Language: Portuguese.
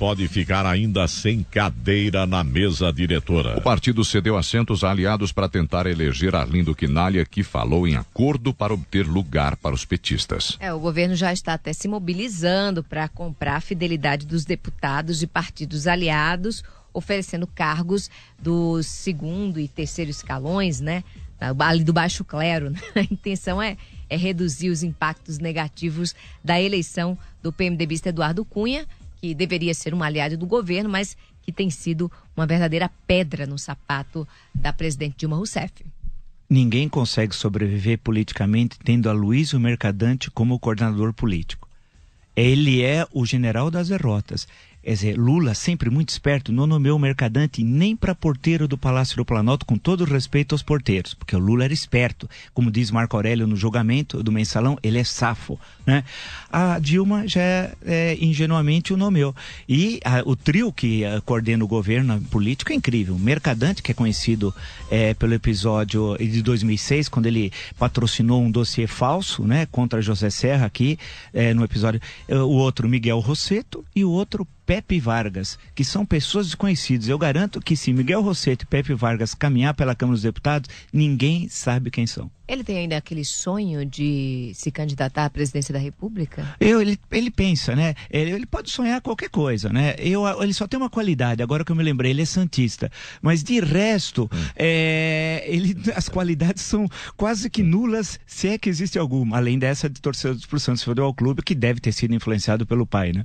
pode ficar ainda sem cadeira na mesa diretora. O partido cedeu assentos a aliados para tentar eleger Arlindo Quinalha, que falou em acordo para obter lugar para os petistas. É, o governo já está até se mobilizando para comprar a fidelidade dos deputados de partidos aliados, oferecendo cargos do segundo e terceiro escalões, né? Ali do baixo clero. Né? A intenção é, é reduzir os impactos negativos da eleição do PMDBista Eduardo Cunha que deveria ser um aliado do governo, mas que tem sido uma verdadeira pedra no sapato da presidente Dilma Rousseff. Ninguém consegue sobreviver politicamente tendo a Luiz Mercadante como coordenador político. Ele é o general das derrotas. Quer dizer, Lula, sempre muito esperto, não nomeou mercadante nem para porteiro do Palácio do Planalto, com todo respeito aos porteiros, porque o Lula era esperto. Como diz Marco Aurélio no julgamento do mensalão, ele é safo. Né? A Dilma já é, ingenuamente o nomeou. E a, o trio que a, é, coordena o governo político é incrível. Mercadante, que é conhecido é, pelo episódio de 2006, quando ele patrocinou um dossiê falso né, contra José Serra aqui, é, no episódio. É, o outro, Miguel Rosseto, e o outro, Pepe Vargas, que são pessoas desconhecidas. Eu garanto que se Miguel Rosseto e Pepe Vargas caminhar pela Câmara dos Deputados, ninguém sabe quem são. Ele tem ainda aquele sonho de se candidatar à presidência da República? Eu, ele, ele pensa, né? Ele, ele pode sonhar qualquer coisa, né? Eu, ele só tem uma qualidade, agora que eu me lembrei, ele é santista. Mas de resto, é, ele, as qualidades são quase que nulas, se é que existe alguma, além dessa de torcedor pro Santos Futebol Clube, que deve ter sido influenciado pelo pai, né?